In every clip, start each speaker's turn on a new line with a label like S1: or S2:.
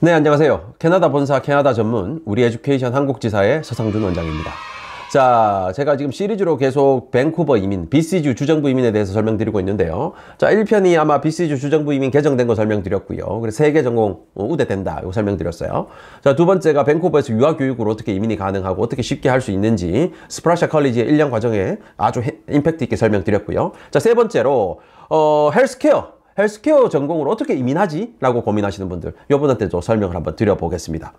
S1: 네 안녕하세요 캐나다 본사 캐나다 전문 우리 에듀케이션 한국지사의 서상준 원장입니다 자 제가 지금 시리즈로 계속 밴쿠버 이민 BC주 주정부 이민에 대해서 설명드리고 있는데요 자 1편이 아마 BC주 주정부 이민 개정된 거 설명드렸고요 그리고 세계 전공 어, 우대된다 이거 설명드렸어요 자 두 번째가 밴쿠버에서 유아교육으로 어떻게 이민이 가능하고 어떻게 쉽게 할 수 있는지 스프라샤 컬리지의 1년 과정에 아주 임팩트 있게 설명드렸고요 자 세 번째로 어, 헬스케어 헬스케어 전공으로 어떻게 이민하지? 라고 고민하시는 분들 이분한테도 설명을 한번 드려보겠습니다.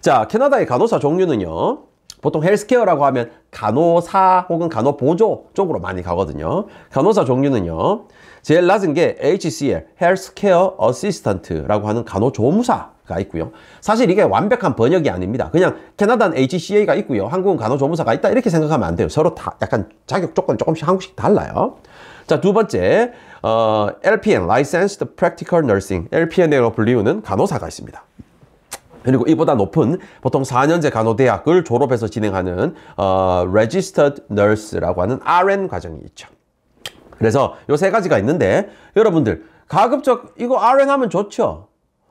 S1: 자 캐나다의 간호사 종류는요. 보통 헬스케어라고 하면 간호사 혹은 간호보조 쪽으로 많이 가거든요. 간호사 종류는요. 제일 낮은 게 HCL, 헬스케어 어시스턴트라고 하는 간호조무사 가 있고요. 사실 이게 완벽한 번역이 아닙니다. 그냥 캐나다는 HCA가 있고요. 한국은 간호조무사가 있다 이렇게 생각하면 안 돼요. 서로 다 약간 자격 조건 이 조금씩 한국씩 달라요. 자, 두 번째 어, LPN, Licensed Practical Nursing, LPN으로 불리우는 간호사가 있습니다. 그리고 이보다 높은 보통 4년제 간호대학을 졸업해서 진행하는 어, Registered Nurse라고 하는 RN 과정이 있죠. 그래서 요 세 가지가 있는데 여러분들 가급적 이거 RN 하면 좋죠.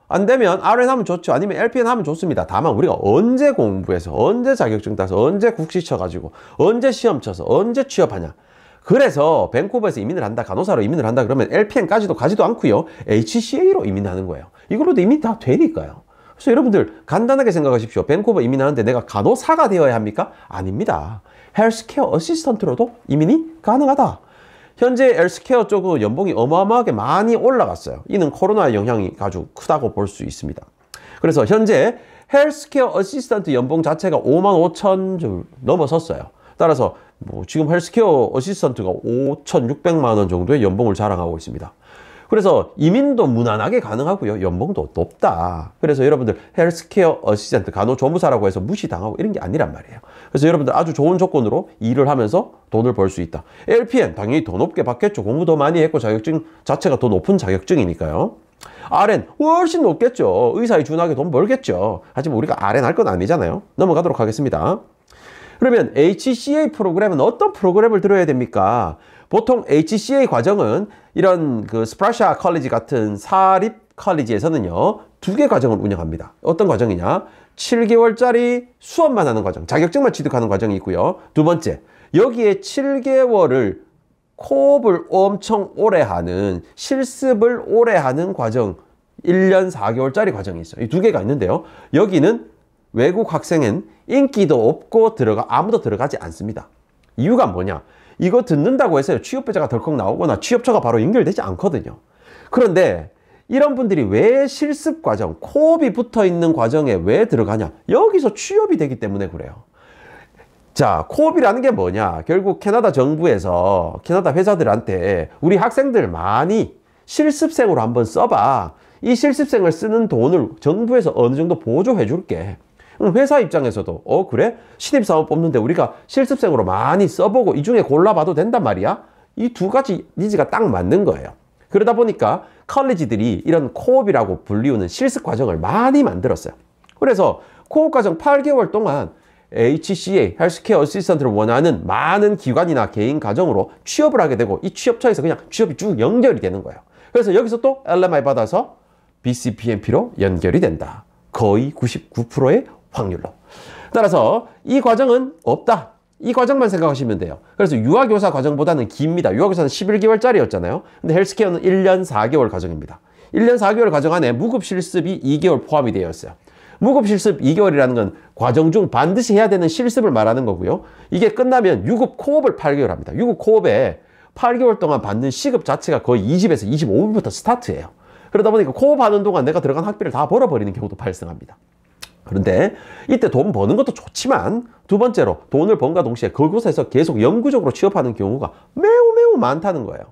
S1: 안 되면 RN 하면 좋죠. 아니면 LPN 하면 좋습니다. 다만 우리가 언제 공부해서 언제 자격증 따서 언제 국시 쳐가지고 언제 시험 쳐서 언제 취업하냐. 그래서 벤쿠버에서 이민을 한다 간호사로 이민을 한다 그러면 LPN까지도 가지도 않고요 HCA로 이민하는 거예요 이걸로도 이미 다 되니까요 그래서 여러분들 간단하게 생각하십시오 벤쿠버 이민하는데 내가 간호사가 되어야 합니까? 아닙니다 헬스케어 어시스턴트로도 이민이 가능하다 현재 엘스케어 쪽은 연봉이 어마어마하게 많이 올라갔어요. 이는 코로나 의 영향이 아주 크다고 볼 수 있습니다. 그래서 현재 헬스케어 어시스턴트 연봉 자체가 5만 5천 줄 넘어섰어요. 따라서 뭐 지금 헬스케어 어시스턴트가 5,600만 원 정도의 연봉을 자랑하고 있습니다. 그래서 이민도 무난하게 가능하고요. 연봉도 높다. 그래서 여러분들 헬스케어 어시스턴트 간호조무사라고 해서 무시당하고 이런 게 아니란 말이에요. 그래서 여러분들 아주 좋은 조건으로 일을 하면서 돈을 벌 수 있다. LPN 당연히 더 높게 받겠죠. 공부 도 많이 했고 자격증 자체가 더 높은 자격증이니까요. RN 훨씬 높겠죠. 의사에 준하게 돈 벌겠죠. 하지만 우리가 RN 할 건 아니잖아요. 넘어가도록 하겠습니다. 그러면 HCA 프로그램은 어떤 프로그램을 들어야 됩니까? 보통 HCA 과정은 이런 그 스프라샤 컬리지 같은 사립 칼리지에서는요 두 개 과정을 운영합니다. 어떤 과정이냐? 7개월짜리 수업만 하는 과정, 자격증만 취득하는 과정이 있고요. 두 번째, 여기에 7개월을 코업을 엄청 오래 하는 실습을 오래 하는 과정 1년 4개월짜리 과정이 있어요. 이 두 개가 있는데요. 여기는 외국 학생은 인기도 없고 들어가 아무도 들어가지 않습니다. 이유가 뭐냐? 이거 듣는다고 해서 취업자가 배 덜컥 나오거나 취업처가 바로 연결되지 않거든요. 그런데 이런 분들이 왜 실습 과정, 코업이 붙어 있는 과정에 왜 들어가냐? 여기서 취업이 되기 때문에 그래요. 자, 코업이라는 게 뭐냐? 결국 캐나다 정부에서 캐나다 회사들한테 우리 학생들 많이 실습생으로 한번 써봐. 이 실습생을 쓰는 돈을 정부에서 어느 정도 보조해 줄게. 회사 입장에서도 어 그래? 신입사원 뽑는데 우리가 실습생으로 많이 써보고 이 중에 골라봐도 된단 말이야? 이 두 가지 니즈가 딱 맞는 거예요. 그러다 보니까 컬리지들이 이런 코업이라고 불리우는 실습 과정을 많이 만들었어요. 그래서 코업 과정 8개월 동안 HCA, 헬스케어 어시스턴트를 원하는 많은 기관이나 개인 가정으로 취업을 하게 되고 이 취업처에서 그냥 취업이 쭉 연결이 되는 거예요. 그래서 여기서 또 LMI 받아서 BCPMP로 연결이 된다. 거의 99%의 확률로. 따라서 이 과정은 없다. 이 과정만 생각하시면 돼요. 그래서 유아교사 과정보다는 깁니다. 유아교사는 11개월짜리였잖아요. 근데 헬스케어는 1년 4개월 과정입니다. 1년 4개월 과정 안에 무급실습이 2개월 포함이 되어 있어요. 무급실습 2개월이라는 건 과정 중 반드시 해야 되는 실습을 말하는 거고요. 이게 끝나면 유급 코업을 8개월 합니다. 유급 코업에 8개월 동안 받는 시급 자체가 거의 20에서 25분부터 스타트예요. 그러다 보니까 코업 하는 동안 내가 들어간 학비를 다 벌어버리는 경우도 발생합니다. 그런데 이때 돈 버는 것도 좋지만 두 번째로 돈을 번과 동시에 그곳에서 계속 영구적으로 취업하는 경우가 매우 매우 많다는 거예요.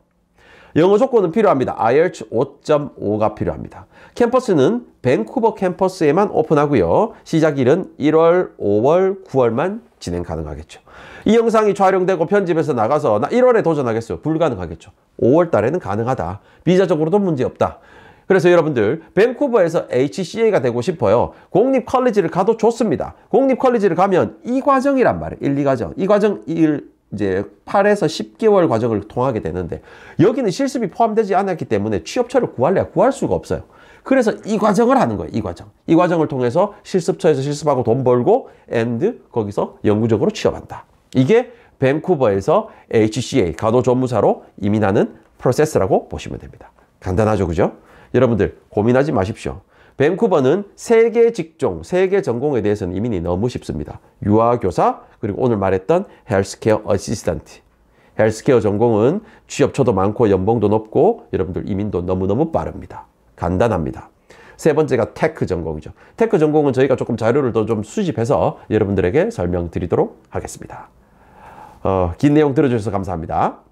S1: 영어 조건은 필요합니다. IELTS 5.5가 필요합니다. 캠퍼스는 밴쿠버 캠퍼스에만 오픈하고요. 시작일은 1월, 5월, 9월만 진행 가능하겠죠. 이 영상이 촬영되고 편집해서 나가서 나 1월에 도전하겠어요. 불가능하겠죠. 5월 달에는 가능하다. 비자적으로도 문제없다. 그래서 여러분들 밴쿠버에서 HCA가 되고 싶어요. 공립 컬리지를 가도 좋습니다. 공립 컬리지를 가면 이 과정이란 말이에요. 1, 2과정. 이 과정 1 이제 8에서 10개월 과정을 통하게 되는데 여기는 실습이 포함되지 않았기 때문에 취업처를 구할래야 구할 수가 없어요. 그래서 이 과정을 하는 거예요. 이 과정. 이 과정을 통해서 실습처에서 실습하고 돈 벌고 앤드 거기서 영구적으로 취업한다. 이게 밴쿠버에서 HCA 가도 전무사로 이민하는 프로세스라고 보시면 됩니다. 간단하죠, 그죠? 여러분들 고민하지 마십시오. 밴쿠버는 세계 직종, 세계 전공에 대해서는 이미 너무 쉽습니다. 유아교사, 그리고 오늘 말했던 헬스케어 어시스턴트. 헬스케어 전공은 취업처도 많고 연봉도 높고 여러분들 이민도 너무너무 빠릅니다. 간단합니다. 세 번째가 테크 전공이죠. 테크 전공은 저희가 조금 자료를 더 좀 수집해서 여러분들에게 설명드리도록 하겠습니다. 어, 긴 내용 들어주셔서 감사합니다.